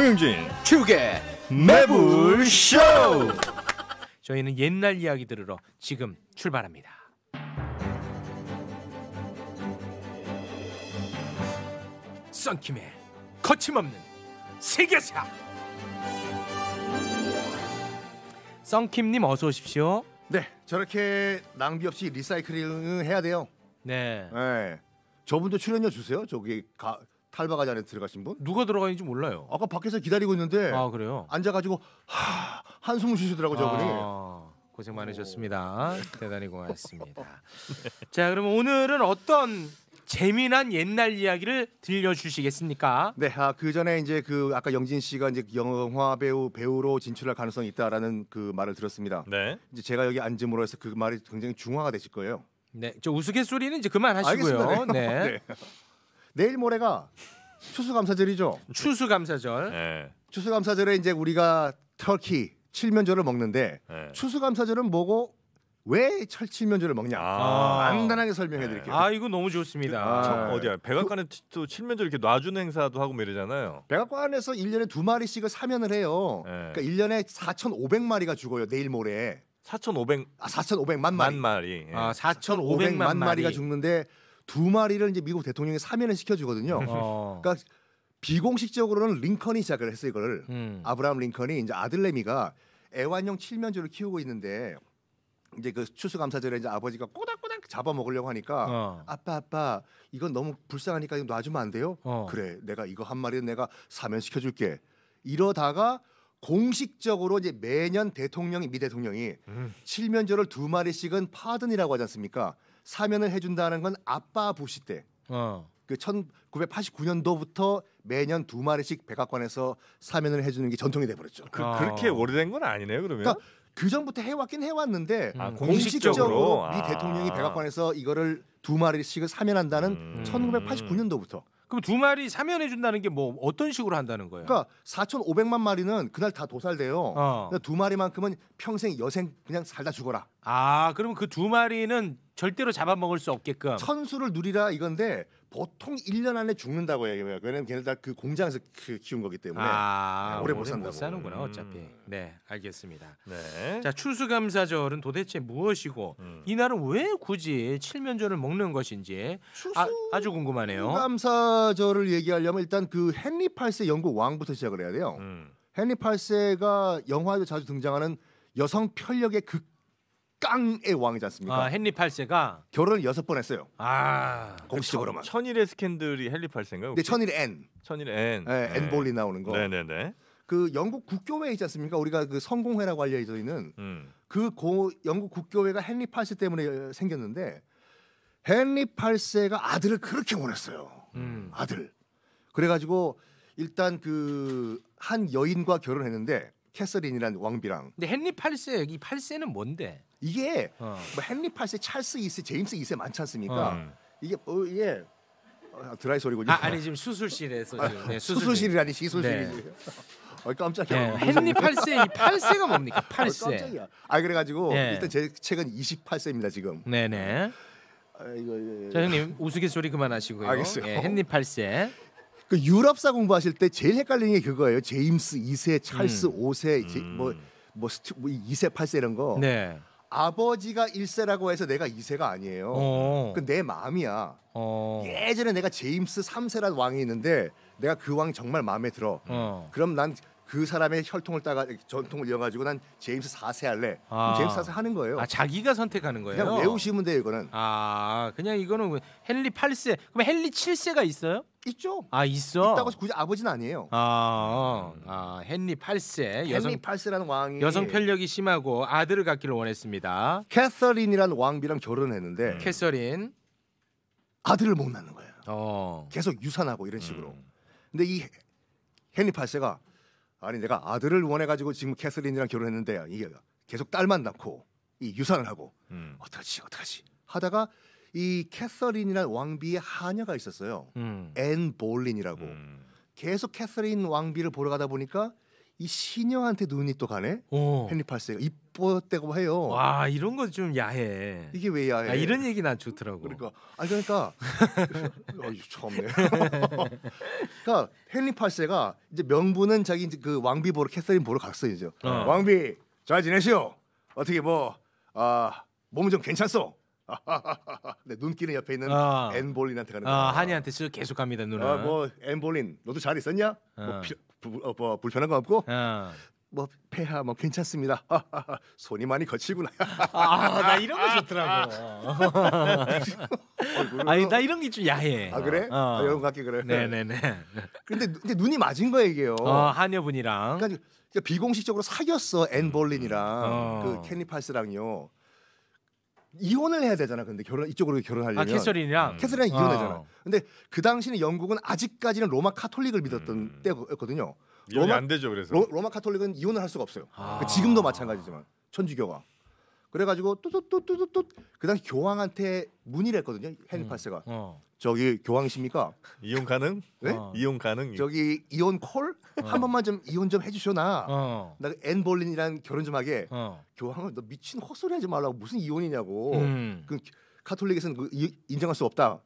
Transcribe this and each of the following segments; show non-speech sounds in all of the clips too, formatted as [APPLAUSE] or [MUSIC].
정영진 축의 매불쇼 저희는 옛날 이야기 들으러 지금 출발합니다 썬킴의 거침없는 세계사 썬킴님 어서 오십시오 네 저렇게 낭비 없이 리사이클링 해야 돼요 네. 네. 저분도 출연료 주세요. 저기 가, 탈바가지 안에 들어가신 분? 누가 들어가는지 있 몰라요. 아까 밖에서 기다리고 있는데 아 그래요. 앉아가지고 하, 한숨을 쉬시더라고 저분이. 아, 고생 많으셨습니다. 대단히 고맙습니다. 자 그러면 오늘은 어떤 재미난 옛날 이야기를 들려주시겠습니까? 네, 아, 그 전에 이제 그 아까 영진 씨가 이제 영화 배우 배우로 진출할 가능성이 있다라는 그 말을 들었습니다. 네. 이제 제가 여기 앉음으로 해서 그 말이 굉장히 중화가 되실 거예요. 네, 저 우스갯소리는 이제 그만하시고요. 알겠습니다. 네. [LAUGHS] 네. 내일 모레가 추수감사절이죠. 추수감사절. 네. 추수감사절에 이제 우리가 터키 칠면조를 먹는데 네. 추수감사절은 뭐고 왜 철칠면조를 먹냐 아~ 간단하게 설명해 네. 드릴게요. 아 이거 너무 좋습니다. 그, 아~ 어디야? 백악관에 그, 또 칠면조 이렇게 놔주는 행사도 하고 뭐 이러잖아요. 백악관에서 1년에 두 마리씩을 사면을 해요. 네. 그러니까 1년에 4,500마리가 죽어요. 내일 모레. 4,500 아, 4,500만 마리. 만 마리. 예. 아, 4,500만, 4,500만 마리가 죽는데 두 마리를 이제 미국 대통령이 사면을 시켜주거든요. 음. 어. 그러니까 비공식적으로는 링컨이 시작을 했어요 이걸. 음. 아브라함 링컨이 이제 아들내미가 애완용 칠면조를 키우고 있는데 이제 그 추수감사절에 이제 아버지가 꼬닥꼬닥 잡아먹으려고 하니까 어. 아빠 아빠 이건 너무 불쌍하니까 이거 놔주면 안 돼요? 어. 그래 내가 이거 한 마리는 내가 사면 시켜줄게. 이러다가 공식적으로 이제 매년 대통령이 미 대통령이 음. 칠면조를 두 마리씩은 파든이라고 하지 않습니까? 사면을 해준다는 건 아빠 부시 때. 어. 그 1989년도부터 매년 두 마리씩 백악관에서 사면을 해주는 게 전통이 돼버렸죠. 그, 아. 그렇게 오래된 건 아니네요, 그러면. 그러니까 그 전부터 해왔긴 해왔는데 음. 아, 공식적으로, 공식미 아. 대통령이 백악관에서 이거를 두 마리씩 사면한다는 음. 1989년도부터. 그럼 두 마리 사면해 준다는 게 뭐 어떤 식으로 한다는 거예요? 그러니까 4,500만 마리는 그날 다 도살돼요. 어. 두 마리만큼은 평생 여생 그냥 살다 죽어라. 아, 그러면 그 두 마리는 절대로 잡아먹을 수 없게끔 천수를 누리라 이건데 보통 1년 안에 죽는다고 얘기해요. 왜냐면 걔네 다그 공장에서 그 키운 거기 때문에 아, 오래, 네, 오래 못, 못 사는구나 음. 어차피. 음. 네, 알겠습니다. 네. 자, 추수감사절은 도대체 무엇이고 음. 이날은 왜 굳이 칠면조를 먹는 것인지 아, 주 궁금하네요. 추수감사절을 얘기하려면 일단 그 헨리 팔세 영국 왕부터 시작을 해야 돼요. 음. 헨리 팔세가 영화에도 자주 등장하는 여성 편력의 극 깡의 왕이지 않습니까? 아, 헨리 8세가 결혼을 여섯 번 했어요. 아 공식적으로만. 천, 천일의 스캔들이 헨리 8세인가요? 네, 천일 N. 천일 N. 네, N 네. 볼리 나오는 거. 네네네. 그 영국 국교회 있지 않습니까? 우리가 그 성공회라고 알려져 있는 음. 그 고, 영국 국교회가 헨리 8세 때문에 생겼는데 헨리 8세가 아들을 그렇게 원했어요. 음. 아들. 그래가지고 일단 그 한 여인과 결혼했는데 캐서린이란 왕비랑. 근데 헨리 8세 여기 8세는 뭔데? 이게 어. 뭐 헨리 8세, 찰스 2세, 제임스 2세 많지 않습니까? 어. 이게 어, 이게 아, 드라이 소리군요. 아, 니 지금 수술실에서 아, 지금 네, 수술실. 이라니 시술실이지. 네. 어, 깜짝이야. 네, 헨리 8세 이 8세가 뭡니까? 8세. 어, 깜짝이야. 아 그래가지고 네. 일단 제 책은 28세입니다 지금. 네네. 네. 아, 이거, 이거, 자 형님 우스갯소리 그만하시고요. 알겠어요. 예, 헨리 8세. 그 유럽사 공부하실 때 제일 헷갈리는 게 그거예요. 제임스 2세, 찰스 음. 5세, 제, 음. 뭐, 뭐, 스튜, 뭐 2세, 8세 이런 거. 네. 아버지가 1세라고 해서 내가 2세가 아니에요. 어. 그내 마음이야. 어. 예전에 내가 제임스 3세라는 왕이 있는데 내가 그 왕 정말 마음에 들어. 어. 그럼 난그 사람의 혈통을 따가 전통을 이어가지고 난 제임스 4세 할래. 아. 제임스 4세 하는 거예요. 아 자기가 선택하는 거예요. 그냥 외우시면 돼요 이거는. 아 그냥 이거는 뭐 헨리 8세. 그럼 헨리 7세가 있어요? 있죠. 아 있어. 있다고 굳이 아버지는 아니에요. 아, 아 헨리 8세. 헨리 8세라는 왕이 여성 편력이 심하고 아들을 갖기를 원했습니다. 캐서린이란 왕비랑 결혼했는데 음. 캐서린 아들을 못 낳는 거예요. 어. 계속 유산하고 이런 식으로. 음. 근데 이 헨리 8세가 아니 내가 아들을 원해 가지고 지금 캐슬린이랑 결혼했는데 이게 계속 딸만 낳고 이 유산을 하고 음. 어떡하지 어떡하지 하다가 이캐서린이란 왕비의 하녀가 있었어요. 음. 앤 볼린이라고. 음. 계속 캐서린 왕비를 보러 가다 보니까 이 시녀한테 눈이 또 가네. 오. 어. 헨리 팔세가 이뻤다고 해요. 와 이런 거 좀 야해. 이게 왜 야해? 아, 이런 얘기 난 좋더라고. 그러니까 아 그러니까 [LAUGHS] 아유 참네. [LAUGHS] 그러니까 헨리 팔세가 이제 명분은 자기 이제 그 왕비 보러 캐서린 보러 갔어요 이제. 어. 왕비 잘 지내시오. 어떻게 뭐 아 몸은 좀 괜찮소? 네, [LAUGHS] 눈길은 옆에 있는 어. 앤볼린한테 가는 아, 거야. 어, 한이한테 계속 갑니다 눈을. 아, 뭐 앤볼린 너도 잘 있었냐? 뭐 어. 뭐 피, 요 부, 어, 뭐 불편한 거 없고 어. 뭐 폐하 뭐 괜찮습니다. 아, 아, 아, 손이 많이 거칠구나. 아나 이런 거 좋더라고. 아니 나 이런 게 좀 야해. 아 그래? 어. 아, 여러분 같게 그래. 네네네. 근데 근데 눈이 맞은 거얘기예요 어, 한여분이랑. 그러니까, 비공식적으로 사귀었어 앤 볼린이랑 음. 어. 그 캔니 팔스랑요. 이혼을 해야 되잖아. 근데 결혼 이쪽으로 결혼하려면 아, 캐서린이랑 캐서린이랑 음. 이혼하잖아. 어. 근데 그 당시는 영국은 아직까지는 로마 카톨릭을 믿었던 음. 때였거든요. 로마 안 되죠. 그래서 로, 마 카톨릭은 이혼을 할 수가 없어요. 아. 그러니까 지금도 마찬가지지만 천주교가 그래가지고 뚜뚜뚜뚜뚜뚜 그당 시 교황한테 문의를 했거든요 헨리팔세가 음. 어. 저기 교황이십니까? 이혼 가능? 네? 어. 이혼 가능? 저기 이혼 콜? 어. 번만 좀 이혼 좀 해주셔나. 어. 나앤 그 볼린이랑 결혼 좀 하게. 어. 교황은 너 미친 헛소리 하지 말라고 무슨 이혼이냐고. 음. 그 카톨릭에서는 그 인정할 수 없다.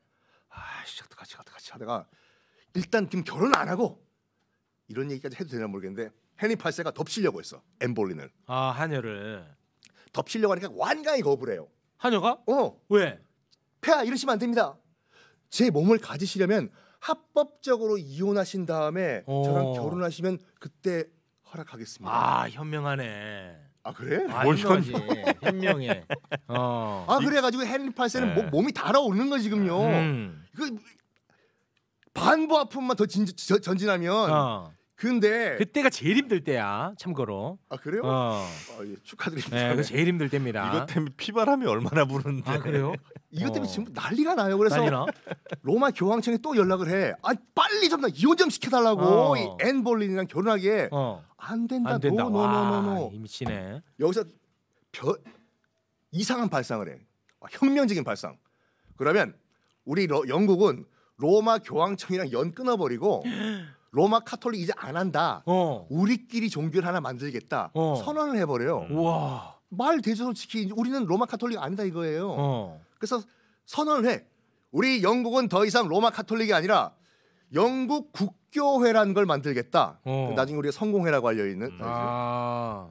아씨 어떡하지 어떡하지 하다가 일단 지금 결혼 안 하고 이런 얘기까지 해도 되나 모르겠는데 헨리 팔세가 덮치려고 했어 앤 볼린을. 아 한여를. 덮치려고 하니까 완강히 거부를 해요. 하녀가? 어. 왜? 폐하 이러시면 안 됩니다. 제 몸을 가지시려면 합법적으로 이혼하신 다음에 어. 저랑 결혼하시면 그때 허락하겠습니다. 아 현명하네. 아 그래? 아, 뭘현명하 현명해. 어. [LAUGHS] 아 그래가지고 헨리 팔세는 네. 몸이 달아오르는 거 지금요. 음. 그 반부 아픔만 더 진, 저, 전진하면 어. 근데 그때가 제일 힘들 때야. 참고로. 아 그래요? 어. 아, 예, 축하드립니다. 네, 네. 제일 힘들 때입니다. 이것 때문에 피바람이 얼마나 부는데. 아 그래요? 이것 때문에 어. 지금 난리가 나요. 그래서 난리나? 로마 교황청에 또 연락을 해. 아 빨리 좀 나 이혼 좀 시켜달라고 어. 이앤 볼린이랑 결혼하게. 어. 안 된다. 안 된다. 노노노노. 미치네. 여기서 벼, 이상한 발상을 해. 아, 혁명적인 발상. 그러면 우리 러, 영국은 로마 교황청이랑 연 끊어버리고 [GASPS] 로마 카톨릭 이제 안 한다. 어. 우리끼리 종교를 하나 만들겠다. 어. 선언을 해버려요. 음. 우와. 말대조 솔직히 우리는 로마 카톨릭 아니다 이거예요. 어. 그래서 선언을 해. 우리 영국은 더 이상 로마 카톨릭이 아니라 영국 국교회라는 걸 만들겠다. 어. 그 나중에 우리가 성공회라고 알려 있는. 음. 아.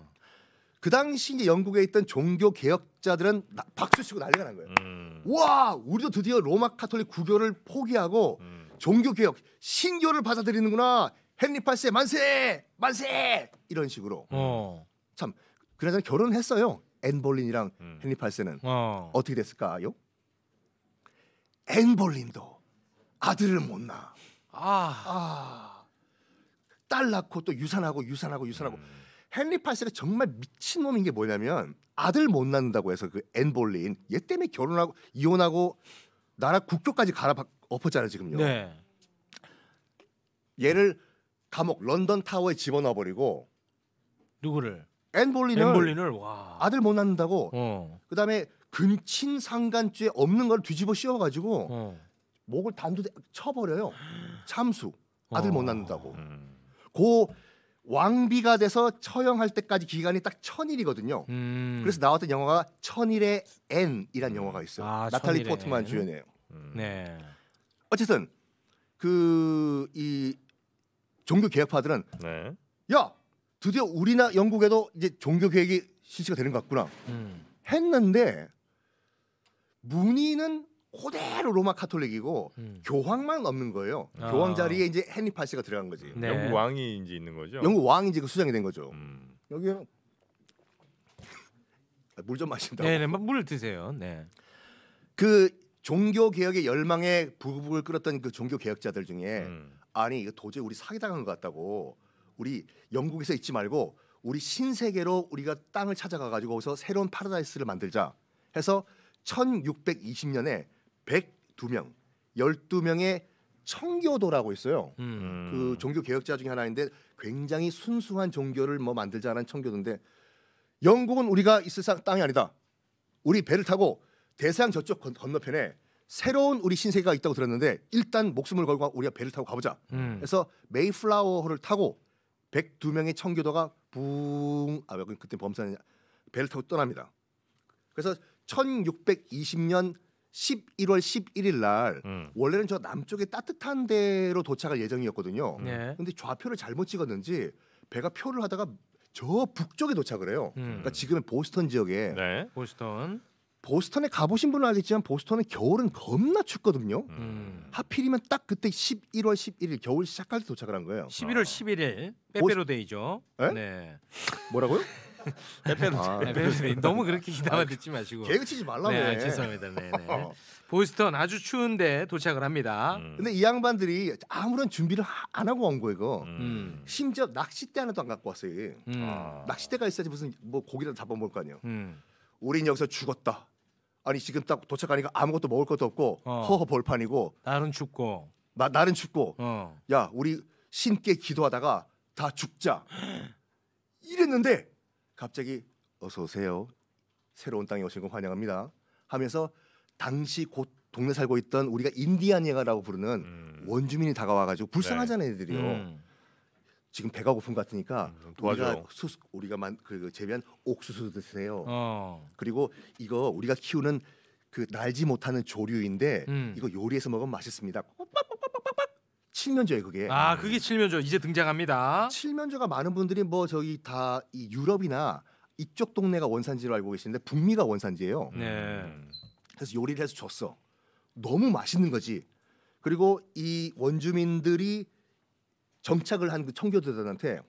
그 당시 이제 영국에 있던 종교 개혁자들은 박수 치고 난리가 난 거예요. 음. 와, 우리도 드디어 로마 카톨릭 국교를 포기하고 음. 종교개혁, 신교를 받아들이는구나. 헨리 8세 만세! 만세! 이런 식으로. 어. 참, 그나저나 결혼했어요. 앤 볼린이랑 음. 헨리 8세는. 어. 어떻게 됐을까요? 앤 볼린도 아들을 못 낳아. 아. 아. 딸 낳고 또 유산하고 유산하고 유산하고. 음. 헨리 8세가 정말 미친놈인 게 뭐냐면 아들 못 낳는다고 해서 그앤 볼린 얘 때문에 결혼하고 이혼하고 나라 국교까지 갈아 엎었잖아요 지금요. 네. 얘를 감옥 런던 타워에 집어넣어 버리고 누구를? 앤 볼린을, 앤 볼린을 와. 아들 못 낳는다고. 어. 그다음에 근친 상간죄 없는 걸 뒤집어 씌워 가지고 어. 목을 단두대 쳐버려요. 참수 아들 어. 못 낳는다고. 음. 고 왕비가 돼서 처형할 때까지 기간이 딱 천일이거든요. 음. 그래서 나왔던 영화가 천일의 N이란 영화가 있어요. 아, 나탈리 포트만 주연이에요. 음. 네. 어쨌든 그 이 종교 개혁파들은 네. 야 드디어 우리나 영국에도 이제 종교 개혁이 실시가 되는 것 같구나 음. 했는데 문의는 고대로 로마 카톨릭이고 음. 교황만 없는 거예요. 아. 교황 자리에 이제 헨리 팔씨가 들어간 거지. 네. 영국 네. 왕이 이제 있는 거죠. 영국 왕이 이제 그 수장이 된 거죠. 음. 여기 아, 물좀 마신다 네네 물 드세요. 네. 그 종교 개혁의 열망에 부부를 끌었던 그 종교 개혁자들 중에 음. 아니 이거 도저히 우리 사기당한 것 같다고 우리 영국에서 있지 말고 우리 신세계로 우리가 땅을 찾아가 가지고 거기서 새로운 파라다이스를 만들자 해서 1620년에 102명, 12명의 청교도라고 있어요. 음. 그 음. 종교 개혁자 중에 하나인데 굉장히 순수한 종교를 뭐 만들자는 청교도인데 영국은 우리가 있을 땅이 아니다. 우리 배를 타고 대상 저쪽 건, 너편에 새로운 우리 신세계가 있다고 들었는데 일단 목숨을 걸고 우리가 배를 타고 가보자. 음. 그래서 메이플라워호를 타고 102명의 청교도가 붕 아, 그때 범사는 배를 타고 떠납니다. 그래서 1620년 11월 11일 날 음. 원래는 저 남쪽의 따뜻한 데로 도착할 예정이었거든요. 네. 네. 근데 좌표를 잘못 찍었는지 배가 표를 하다가 저 북쪽에 도착을 해요. 음. 그러니까 지금의 보스턴 지역에 네. 보스턴 보스턴에 가보신 분은 알겠지만 보스턴은 겨울은 겁나 춥거든요. 음. 하필이면 딱 그때 11월 11일 겨울 시작할 때 도착을 한 거예요. 11월 어. 11일 빼빼로데이죠. 에? 네. 뭐라고요? [LAUGHS] 빼빼로 데이 아. 네, 너무 그렇게 기다만 듣지 마시고 개그치지 말라고. 네, 죄송합니다. 네, 네. [LAUGHS] 보스턴 아주 추운데 도착을 합니다. 음. 근데 이 양반들이 아무런 준비를 하, 안 하고 온 거예요. 이거. 음. 심지어 낚싯대 하나도 안 갖고 왔어요. 음. 아. 낚싯대가 있어야지 무슨 뭐 고기라도 잡아먹을 거 아니에요. 음. 우린 여기서 죽었다. 아니 지금 딱 도착하니까 아무것도 먹을 것도 없고 어. 허허 벌판이고 날은 춥고 마, 날은 춥고 어. 야 우리 신께 기도하다가 다 죽자 [GASPS] 이랬는데 갑자기 어서 오세요 새로운 땅에 오신 걸 환영합니다 하면서 당시 곧 동네 살고 있던 우리가 인디안 예가라고 부르는 음. 원주민이 다가와가지고 불쌍하잖아요 네. 애들이요 음. 지금 배가 고픈 것 같으니까 음, 도와줘. 우리가 수, 우리가 만, 그, 그 재배한 옥수수 드세요. 어. 그리고 이거 우리가 키우는 그 날지 못하는 조류인데 음. 이거 요리해서 먹으면 맛있습니다. 칠면조에 그게. 아 그게 칠면조 이제 등장합니다. 칠면조가 많은 분들이 뭐 저기 다이 유럽이나 이쪽 동네가 원산지로 알고 계시는데 북미가 원산지예요. 네. 음. 그래서 요리를 해서 줬어. 너무 맛있는 거지. 그리고 이 원주민들이 정착을 한 그 청교도들한테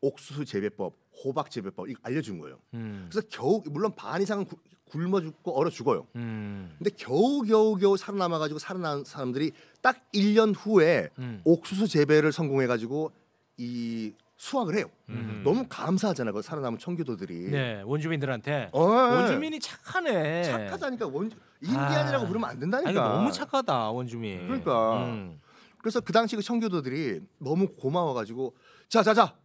옥수수 재배법, 호박 재배법 이거 알려준 거예요. 음. 그래서 겨우 물론 반 이상은 구, 굶어 죽고 얼어 죽어요. 음. 근데 겨우 겨우 겨우 살아남아 가지고 살아난 사람들이 딱 1년 후에 음. 옥수수 재배를 성공해 가지고 이 수확을 해요. 음. 너무 감사하잖아. 요그 살아남은 청교도들이. 네, 원주민들한테. 어, 예. 원주민이 착하네. 착하다니까 원 아. 인디안이라고 아. 부르면 안 된다니까. 아니, 너무 착하다 원주민. 그러니까. 음. 그래서 그 당시 그 청교도들이 너무 고마워가지고 자자자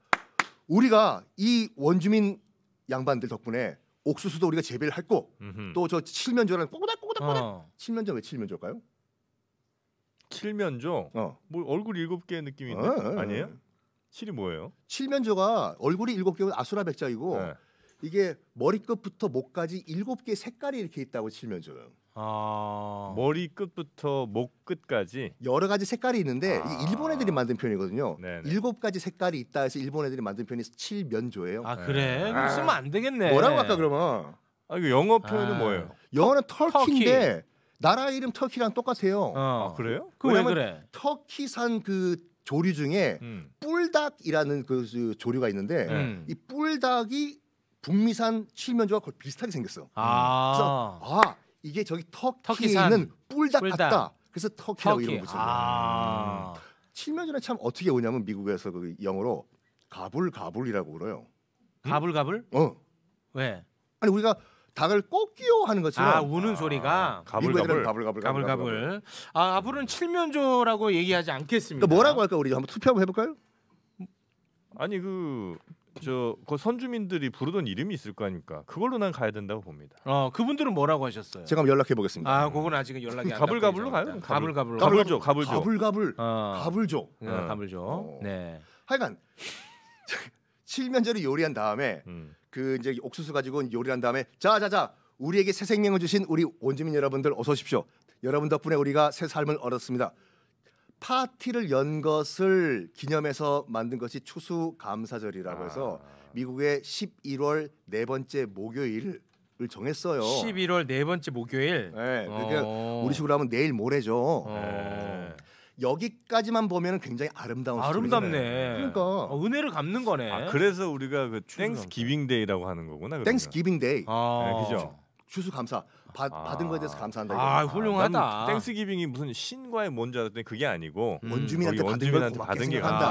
우리가 이 원주민 양반들 덕분에 옥수수도 우리가 재배를 했고 또 저 칠면조라는 꼬닥꼬닥꼬닥 어. 칠면조 왜 칠면조일까요? 칠면조? 어. 뭐 얼굴 일곱 개 느낌인데 어, 어, 어. 아니에요? 칠이 뭐예요? 칠면조가 얼굴이 일곱 개면 아수라백자이고 네. 이게 머리끝부터 목까지 일곱 개 색깔이 이렇게 있다고 칠면조는. 어. 머리 끝부터 목 끝까지 여러 가지 색깔이 있는데 아... 일본 애들이 만든 표현이거든요. 일곱 가지 색깔이 있다 해서 일본 애들이 만든 편이 칠면조예요. 아 그래? 아... 쓰면 안 되겠네. 뭐라고 할까 그러면? 아 이거 영어 표현은 아. 뭐예요? 영어는 터키인데 나라 이름 터키랑 똑같아요. 어. 아 그래요? 그왜 그래? 터키산 그 조류 중에 음. 뿔닭이라는 그 조류가 있는데 음. 이 뿔닭이 북미산 칠면조와 거의 비슷하게 생겼어. 아~ 그래서 아 이게 저기 터키에 있는 뿔닭 같다. 그래서 터키라고 터키. 이름 붙인 거요 아~ 음. 칠면조는 참 어떻게 오냐면 미국에서 그 영어로 가불 가불이라고 그래요. 음? 가불 가불? 어. 왜? 아니 우리가 닭을 꼬끼요 하는 것처럼 아 우는 소리가 아, 가불 가불 가불 가불 가불 가불 아 가불은 칠면조라고 얘기하지 않겠습니다. 그러니까 뭐라고 할까 우리 한번 투표 한번 해볼까요? 아니 그 저그 선주민들이 부르던 이름이 있을 거 아닙니까? 그걸로 난 가야 된다고 봅니다. 어 그분들은 뭐라고 하셨어요? 제가 한번 연락해 보겠습니다. 아 그건 아직은 연락이 안 가불가불로 가요? 가불가불 가불죠 가불죠 가불가불 가불죠 어. 가불죠 네, 어. 어. 네. 하여간 [LAUGHS] 칠면제를 요리한 다음에 음. 그 이제 옥수수 가지고 요리한 다음에 자자자 우리에게 새 생명을 주신 우리 원주민 여러분들 어서 오십시오. 여러분 덕분에 우리가 새 삶을 얻었습니다. 파티를 연 것을 기념해서 만든 것이 추수감사절이라고 해서 아. 미국의 11월 네 번째 목요일을 정했어요. 11월 네 번째 목요일. 네, 그러니까 어. 우리식으로 하면 내일 모레죠. 어. 네. 여기까지만 보면 굉장히 아름다운 아름답네. 스토리잖아요. 그러니까 어, 은혜를 갚는 거네. 아, 그래서 우리가 그 땡스 기빙 데이라고 하는 거구나. 땡스 기빙 데이. 아. 네, 그죠. 추수감사. 받, 아. 받은 거에 대해서 감사한다. 이아 훌륭하다. 땡스기빙이 무슨 신과의 뭔지 알았더니 그게 아니고 음. 원주민한테 원주민한테 받은 게생다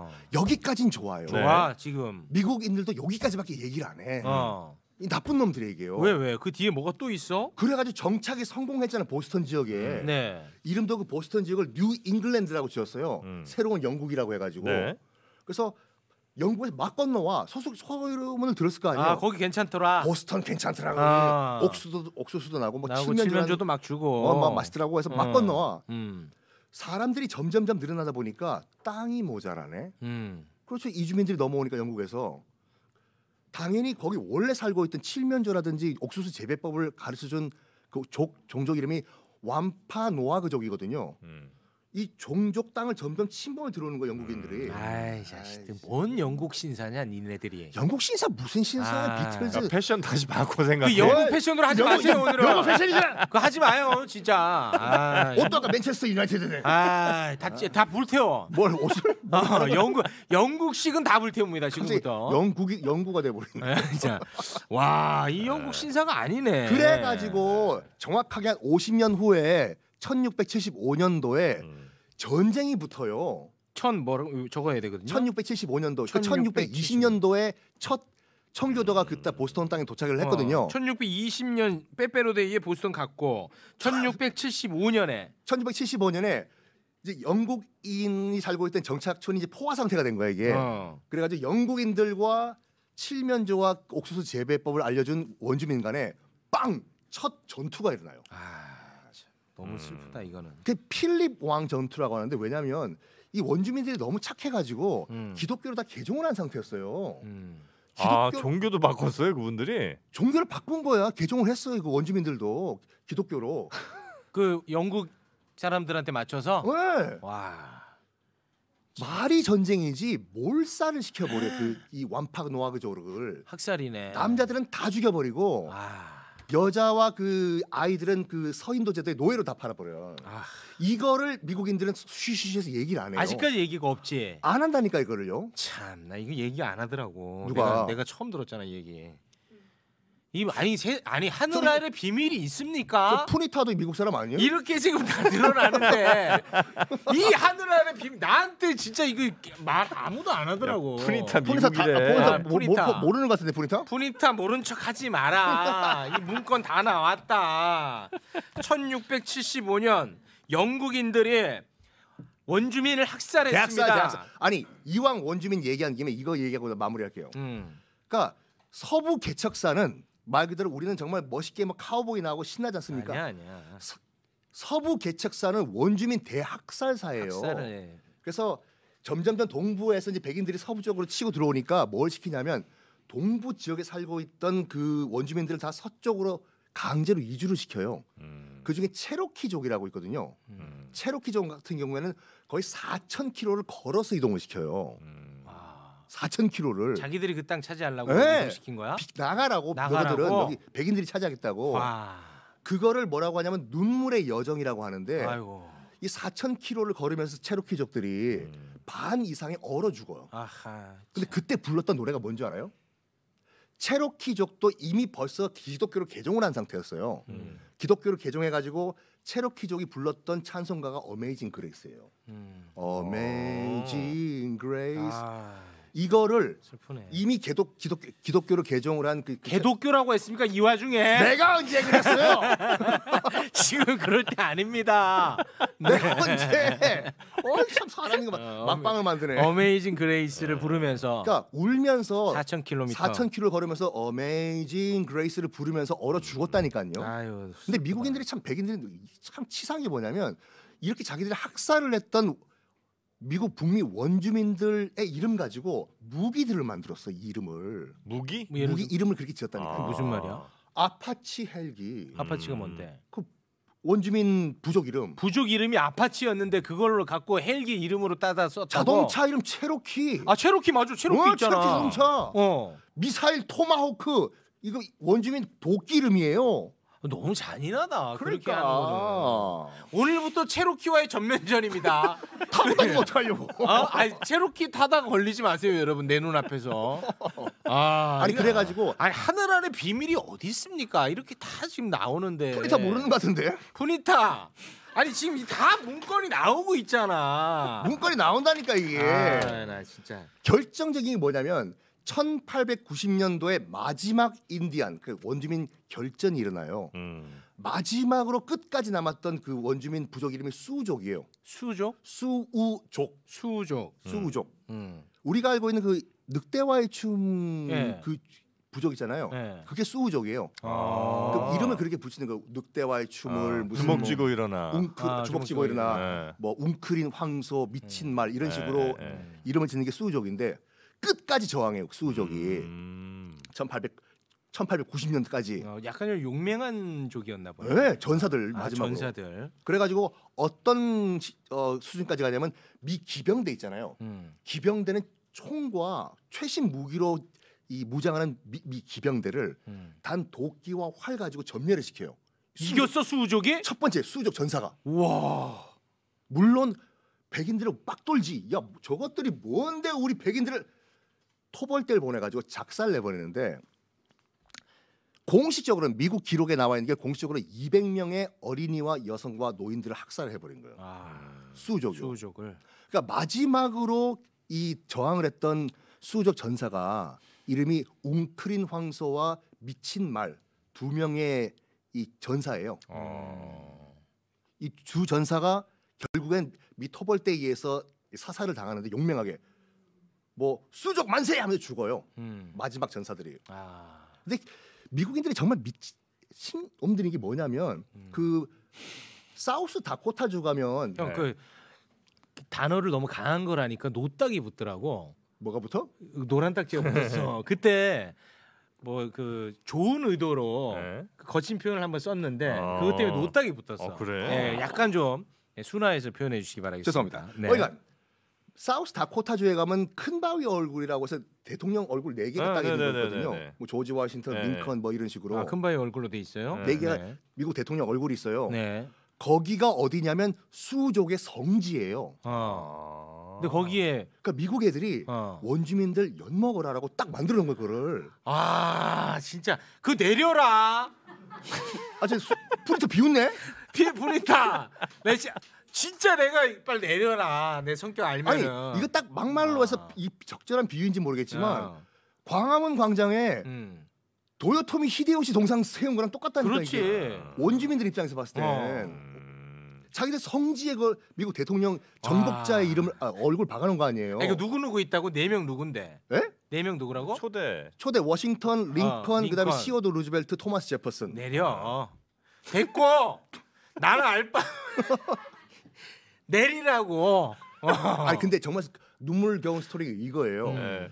아, 여기까진 좋아요. 좋아 네. 지금. 미국인들도 여기까지밖에 얘기를 안 해. 어. 이 나쁜 놈들의 얘요왜 왜? 그 뒤에 뭐가 또 있어? 그래가지고 정착이 성공했잖아 보스턴 지역에. 음. 네. 이름도 그 보스턴 지역을 뉴 잉글랜드라고 지었어요. 음. 새로운 영국이라고 해가지고. 네. 그래서 영국에서 막 건너와 서수 소문을 들었을 거 아니에요. 아 거기 괜찮더라. 보스턴 괜찮더라고. 아. 옥수도 수 옥수수도 나고 뭐 칠면조도 막 주고. 어, 막 맛있더라고 해서 어. 막 음. 건너와. 음. 사람들이 점점점 늘어나다 보니까 땅이 모자라네. 음. 그렇죠 이주민들이 넘어오니까 영국에서 당연히 거기 원래 살고 있던 칠면조라든지 옥수수 재배법을 가르쳐준 그 족, 종족 이름이 완파노아그족이거든요. 음. 이 종족 땅을 점점 침범해 들어오는 거예요 영국인들이. 음, 아이 자식들 아이, 뭔 영국 신사냐 니네들이. 영국 신사 무슨 신사야 아, 비틀즈. 패션 다시 바꿔 그 생각해. 그 영국 패션으로 하지 영국, 마세요 오늘은. 영국 패션이잖아. 그거 하지 마요 진짜. 아, [LAUGHS] 옷도 아까 맨체스터 유나이티드네. 아다 다 불태워. 뭘 옷을? [LAUGHS] 어, 영국 영국식은 다 불태웁니다 지금부터. 영국이 영구가 돼버리네. 네, 자, 와이 영국 아. 신사가 아니네. 그래가지고 정확하게 한 50년 후에. 1675년도에 음. 전쟁이 붙어요. 천뭐라 적어야 되거든요. 1675년도, 그러니까 1620년도에 첫 청교도가 음. 그때 보스턴 땅에 도착을 했거든요. 어, 1620년 빼빼로데이에 보스턴 갔고 1675년에 1675년에 이제 영국인이 살고 있던 정착촌이 이제 포화 상태가 된 거야 이게. 어. 그래가지고 영국인들과 칠면조와 옥수수 재배법을 알려준 원주민 간에 빵 첫 전투가 일어나요. 아. 너무 음. 슬프다 이거는. 그 필립 왕 전투라고 하는데 왜냐하면 이 원주민들이 너무 착해가지고 음. 기독교로 다 개종을 한 상태였어요. 음. 기독교... 아 종교도 바꿨어요 그분들이? 종교를 바꾼 거야. 개종을 했어요 그 원주민들도 기독교로. [LAUGHS] 그 영국 사람들한테 맞춰서. 네. 와. 말이 전쟁이지 몰살을 시켜버려 그 이 완파 노아그조을 학살이네. 남자들은 다 죽여버리고. 와. 아. 여자와 그 아이들은 그 서인도 제도의 노예로 다 팔아버려요. 아. 이거를 미국인들은 쉬쉬쉬해서 얘기를 안 해요. 아직까지 얘기가 없지. 안 한다니까 이거를요. 참 나 이거 얘기 안 하더라고. 누가? 내가, 내가 처음 들었잖아 이 얘기. 이 아니 세, 아니 하늘 아래 비밀이 있습니까? 푸니타도 미국 사람 아니에요? 이렇게 지금 다 드러나는데 이 하늘 아래 비밀 나한테 진짜 이거 말 아무도 안 하더라고. 야, 푸니타 아, 푸니타 다, 아, 아, 푸니타, 모, 푸니타. 모, 모르는 것 같은데 푸니타? 푸니타 모른 척 하지 마라. 이 문건 다 나왔다. 1675년 영국인들이 원주민을 학살했습니다. 대학살, 대학살. 아니 이왕 원주민 얘기한 김에 이거 얘기하고 마무리할게요. 음. 그러니까 서부 개척사는 말 그대로 우리는 정말 멋있게 뭐 카우보이 나오고 신나지 않습니까? 아니야 아니야. 서, 서부 개척사는 원주민 대학살사예요. 학살을, 예. 그래서 점점점 동부에서 이제 백인들이 서부 쪽으로 치고 들어오니까 뭘 시키냐면 동부 지역에 살고 있던 그 원주민들을 다 서쪽으로 강제로 이주를 시켜요. 음. 그 중에 체로키족이라고 있거든요. 음. 체로키족 같은 경우에는 거의 4 0 0 0 킬로를 걸어서 이동을 시켜요. 음. 4,000km를 자기들이 그 땅 차지하려고 네. 시킨 거야? 비, 나가라고 너희들은 여기 백인들이 차지하겠다고. 와. 그거를 뭐라고 하냐면 눈물의 여정이라고 하는데 아이고. 이 4,000km를 걸으면서 체로키족들이 음. 반 이상이 얼어 죽어요. 아하, 근데 그때 불렀던 노래가 뭔지 알아요? 체로키족도 이미 벌써 기독교로 개종을 한 상태였어요. 음. 기독교로 개종해가지고 체로키족이 불렀던 찬송가가 어메이징 그레이스예요. 어메이징 그레이스. 이거를 슬프네. 이미 개독, 기독, 기독교로 개종을 한 그, 그 개독교라고 했습니까 이 와중에 내가 언제 그랬어요? [LAUGHS] 지금 그럴 때 아닙니다. 내가 언제? 어참 사람인 거 어, 막방을 만드네. 어메이징 그레이스를 부르면서 그러니까 울면서 4,000km 4 0 0 0 걸으면서 어메이징 그레이스를 부르면서 얼어 죽었다니까요. 아유, 근데 미국인들이 참 백인들이 참 치상이 뭐냐면 이렇게 자기들이 학살을 했던 미국 북미 원주민들의 이름 가지고 무기들을 만들었어 이 이름을 무기? 뭐 무기 들 이름을 그렇게 지었다니까 아. 무슨 말이야? 아파치 헬기 아파치가 음. 뭔데? 그 원주민 부족 이름 부족 이름이 아파치였는데 그걸로 갖고 헬기 이름으로 따다 썼다 자동차 이름 체로키 아 체로키 맞아 체로키 어, 있잖아. 체로키 자동차 어. 미사일 토마호크 이거 원주민 도끼 이름이에요 너무 잔인하다. 그러니까. 그렇게 오늘부터 체로키와의 전면전입니다. 타다가 하려고 아, 아니, 체로키 타다 걸리지 마세요, 여러분. 내 눈앞에서. 아, 아니 그래 가지고 아니 하늘 안에 비밀이 어디 있습니까? 이렇게 다 지금 나오는데. 푸니타 모르는 것 같은데. 푸니타. 아니 지금 다 문건이 나오고 있잖아. 문건이 나온다니까 이게. 아, 나 진짜. 결정적인 게 뭐냐면 1890년도에 마지막 인디안 그 원주민 결전이 일어나요. 음. 마지막으로 끝까지 남았던 그 원주민 부족 이름이 수우족이에요. 수우족? 수우족. 수우족. 음. 수우족. 음. 우리가 알고 있는 그 늑대와의 춤그 예. 그 부족이잖아요. 예. 그게 수우족이에요. 아~ 그 이름을 그렇게 붙이는 거 늑대와의 춤을 아, 무슨 주먹쥐고 뭐, 일어나, 웅크, 아, 주먹쥐고 일어나, 네. 뭐 웅크린 황소, 미친 말 이런 예, 식으로 예, 이름을 짓는 게 수우족인데 끝까지 저항해요. 수족이 음. 1800 1890년까지 어, 약간 용맹한 족이었나 봐요. 네, 전사들 아, 마지막으로. 전사들. 그래가지고 어떤 시, 어, 수준까지 가냐면 미 기병대 있잖아요. 음. 기병대는 총과 최신 무기로 이 무장하는 미, 미 기병대를 음. 단 도끼와 활 가지고 전멸을 시켜요. 이겼어 수족이? 첫 번째 수족 전사가. 와. 물론 백인들을 막 돌지. 야 저것들이 뭔데 우리 백인들을 토벌대를 보내가지고 작살 내버리는데 공식적으로 미국 기록에 나와 있는 게 공식적으로 200명의 어린이와 여성과 노인들을 학살을 해버린 거예요. 아, 수족을. 수족을. 그러니까 마지막으로 이 저항을 했던 수족 전사가 이름이 웅크린 황소와 미친 말 두 명의 이 전사예요. 아. 어. 이주 전사가 결국엔 미토벌 때에 의해서 사살을 당하는데 용맹하게 뭐 수족 만세 하면서 죽어요. 음. 마지막 전사들이. 아. 근데 미국인들이 정말 미친 엄들이 게 뭐냐면 음. 그 사우스 다코타주 가면 네. 그 단어를 너무 강한 거라니까 노딱이 붙더라고. 뭐가 붙어? 노란 딱지가 붙었어. [LAUGHS] 그때 뭐 그 좋은 의도로 네. 그 거친 표현을 한번 썼는데 아~ 그것 때문에 노딱이 붙었어. 어, 그래? 예, 약간 좀 순화해서 표현해 주시기 바라겠습니다. 죄송합니다. 네. 어 사우스 다코타주에 가면 큰 바위 얼굴이라고 해서 대통령 얼굴 4 개가 아, 딱 있는 거거든요. 뭐 조지 워싱턴 네. 링컨 뭐 이런 식으로. 아, 큰 바위 얼굴로 돼 있어요? 네. 네 개가 네. 미국 대통령 얼굴이 있어요. 네. 거기가 어디냐면 수족의 성지예요. 아. 근데 거기에 그러니까 미국 애들이 어. 원주민들 엿 먹어라라고 딱 만들어 놓은 거를. 아, 진짜 그 내려라. 아, 진짜 프린터 비웃네. 피 프린터. 내 진짜 내가 빨리 내려라 내 성격 알면은 이거 딱 막말로 아. 해서 이 적절한 비유인지 모르겠지만 아. 광화문 광장에 음. 도요토미 히데요시 동상 세운 거랑 똑같다는 거지. 원주민들 입장에서 봤을 때 어. 자기들 성지에 그 미국 대통령 전복자의 아. 이름을 아, 얼굴 박아놓은 거 아니에요? 아니, 그 누구 누구 있다고 네 명 누군데? 예? 네? 네명 누구라고? 초대. 초대 워싱턴, 어, 링컨, 어, 그다음에 시어도 루즈벨트, 토마스 제퍼슨. 내려. 어. 됐고. 나는 알바. [LAUGHS] 내리라고. 어. [LAUGHS] 아니 근데 정말 눈물겨운 스토리가 이거예요. 음. 네.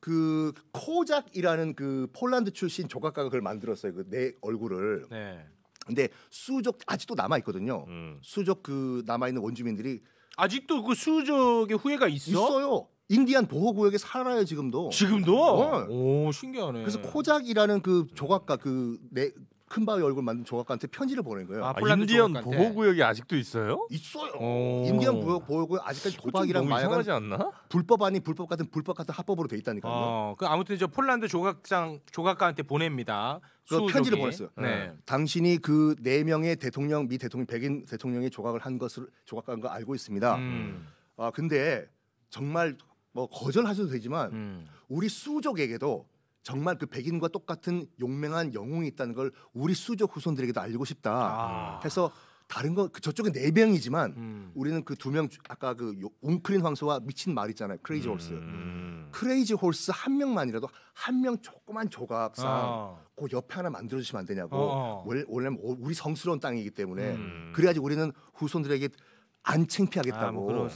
그 코작이라는 그 폴란드 출신 조각가가 그걸 만들었어요. 그 내 얼굴을. 네. 근데 수족 아직도 남아 있거든요. 음. 수족 그 남아 있는 원주민들이 아직도 그 수족의 후예가 있어? 있어요. 인디안 보호구역에 살아요 지금도. 지금도? 어. 오 신기하네. 그래서 코작이라는 그 조각가 그내 큰 바위 얼굴 만든 조각가한테 편지를 보낸 거예요. 아, 아 폴란드 인디언 조각가한테. 보호구역이 아직도 있어요? 있어요. 어. 인디언 보호, 보호구역 아직까지 도박이랑 마약지 않나? 불법 아니 불법 같은 불법 같은 합법으로 돼 있다니까요. 어, 그 아무튼 저 폴란드 조각장 조각가한테 보냅니다. 그 편지를 보냈어요. 네. 네. 당신이 그 네 명의 대통령 미 대통령 백인 대통령이 조각을 한 것을 조각한 거 알고 있습니다. 음. 아 근데 정말 뭐 거절하셔도 되지만 음. 우리 수족에게도 정말 그 백인과 똑같은 용맹한 영웅이 있다는 걸 우리 수족 후손들에게도 알리고 싶다 아. 해서 다른 건 그 저쪽에 네 명이지만 음. 우리는 그 두 명 아까 그 웅크린 황소와 미친 말 있잖아요 크레이지 홀스 크레이지 홀스 한 명만이라도 한 명 조그만 조각상 아. 어. 그 옆에 하나 만들어 주시면 안 되냐고 어. 어. 원래 우리 성스러운 땅이기 때문에 음. 그래야지 우리는 후손들에게 안챙피하겠다고 아, 뭐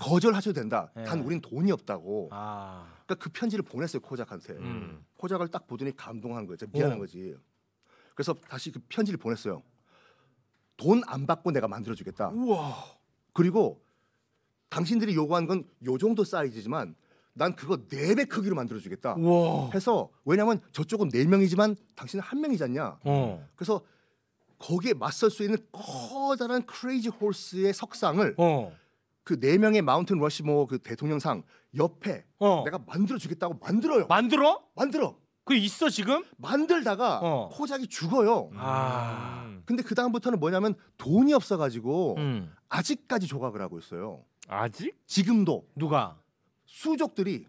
거절하셔도 된다 예. 단 우린 돈이 없다고 아. 그러니까 그 편지를 보냈어요 코작한테 음. 포장을 딱 보더니 감동한 거죠 미안한 어. 거지. 그래서 다시 그 편지를 보냈어요. 돈 안 받고 내가 만들어주겠다. 우와. 그리고 당신들이 요구한 건 요 정도 사이즈지만 난 그거 네 배 크기로 만들어 주겠다. 해서 왜냐면 하 저쪽은 네 명이지만 당신은 한 명이잖냐. 어. 그래서 거기에 맞설 수 있는 커다란 크레이지 홀스의 석상을 어. 그네 명의 마운틴 러시모 그 대통령상 옆에 어. 내가 만들어 주겠다고 만들어요. 만들어? 만들어. 그 있어 지금? 만들다가 어. 코작이 죽어요. 아. 음. 근데 그 다음부터는 뭐냐면 돈이 없어가지고 음. 아직까지 조각을 하고 있어요. 아직? 지금도 누가? 수족들이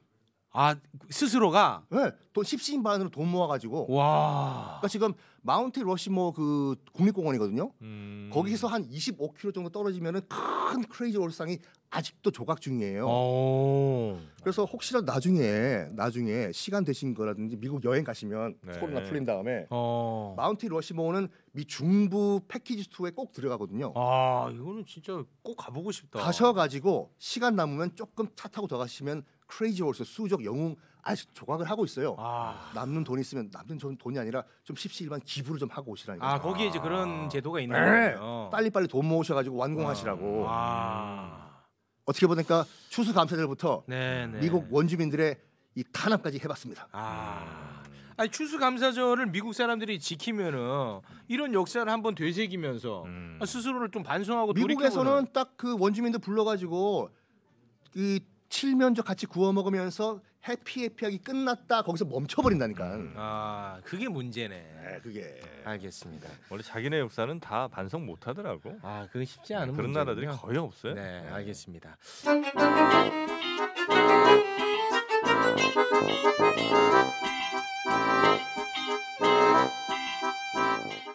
아 스스로가 네, 돈 십시인반으로 돈 모아가지고 와. 그러니까 지금 마운트 러시모 그 국립공원이거든요. 음. 거기서 한 25km 정도 떨어지면은 큰 크레이지 월상이 아직도 조각 중이에요. 오. 어. 그래서 혹시라도 나중에 나중에 시간 되신 거라든지 미국 여행 가시면 네. 코로나 풀린 다음에 어. 마운트 러시모는 미 중부 패키지 투어에 꼭 들어가거든요. 아 이거는 진짜 꼭 가보고 싶다. 가셔가지고 시간 남으면 조금 차 타고 더 가시면 크레이지 월스 수족 영웅 아직 조각을 하고 있어요. 아. 남는 돈 있으면 남는 돈이 아니라 좀 십시일반 기부를 좀 하고 오시라니아 거기에 이제 그런 아. 제도가 있는 네. 거예 빨리 빨리 돈 모으셔가지고 완공하시라고. 아. 아. 어떻게 보니까 추수 감사절부터 네네. 네. 미국 원주민들의 이 탄압까지 해봤습니다. 아. 아니 추수감사절을 미국 사람들이 지키면은 이런 역사를 한번 되새기면서 음. 아, 스스로를 좀 반성하고 미국에서는 딱 그 원주민들 불러가지고 이 칠면조 같이 구워 먹으면서 해피해피하기 끝났다 거기서 멈춰버린다니까. 음. 아 그게 문제네. 네, 그게. 알겠습니다. 원래 자기네 역사는 다 반성 못하더라고. 아 그건 쉽지 않은 그런 문제군요. 나라들이 거의 없어요. 네, 알겠습니다.